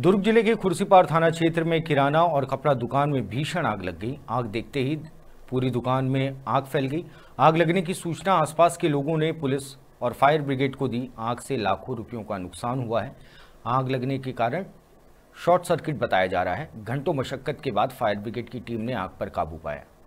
दुर्ग जिले के खुर्सीपार थाना क्षेत्र में किराना और कपड़ा दुकान में भीषण आग लग गई आग देखते ही पूरी दुकान में आग फैल गई आग लगने की सूचना आसपास के लोगों ने पुलिस और फायर ब्रिगेड को दी आग से लाखों रुपयों का नुकसान हुआ है आग लगने के कारण शॉर्ट सर्किट बताया जा रहा है घंटों मशक्कत के बाद फायर ब्रिगेड की टीम ने आग पर काबू पाया